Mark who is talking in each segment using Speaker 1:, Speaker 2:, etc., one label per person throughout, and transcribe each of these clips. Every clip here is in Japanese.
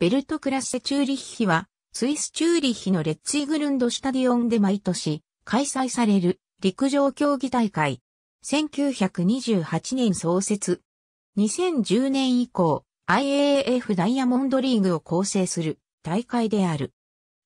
Speaker 1: ベルトクラッセチューリッヒは、スイスチューリッヒのレッツイグルンドス
Speaker 2: タディオンで毎年開催される陸上競技大会。1928年創設。2010年以降、IAAF ダイヤモンドリーグを構成する大会である。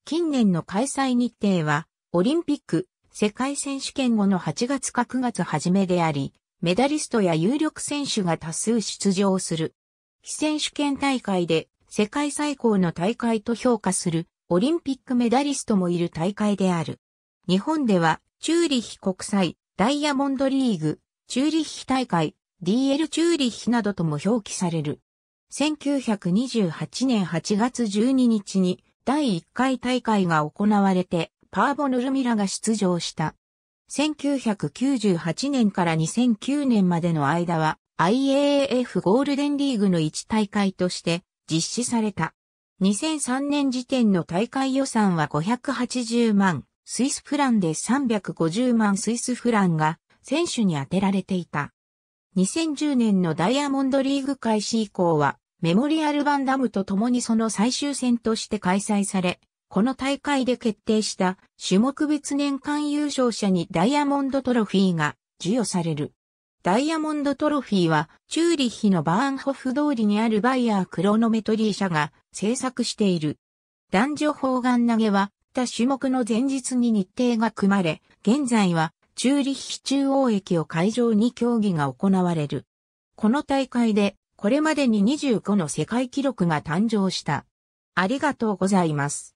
Speaker 2: 近年の開催日程は、オリンピック、世界選手権後の8月か9月初めであり、メダリストや有力選手が多数出場する。非選手権大会で世界最高の大会と評価するオリンピックメダリストもいる大会である。日本では、チューリッヒ国際、ダイヤモンドリーグ、チューリッヒ大会、DL チューリッヒなどとも表記される。1928年8月12日に第1回大会が行われて、パーボヌルミラが出場した。1998年から2009年までの間は IAAF ゴールデンリーグの1大会として実施された。2003年時点の大会予算は580万スイスフランで350万スイスフランが選手に充てられていた。2010年のダイヤモンドリーグ開始以降はメモリアルバンダムと共にその最終戦として開催され、この大会で決定した種目別年間優勝者にダイヤモンドトロフィーが授与される。ダイヤモンドトロフィーは、チューリッヒのバーンホフ通りにあるバイヤークロノメトリー社が制作している。男女砲丸投げは、他種目の前日に日程が組まれ、現在は、チューリッヒ中央駅を会場に競技が行われる。この大会で、これまでに25の世界記録が
Speaker 1: 誕生した。ありがとうございます。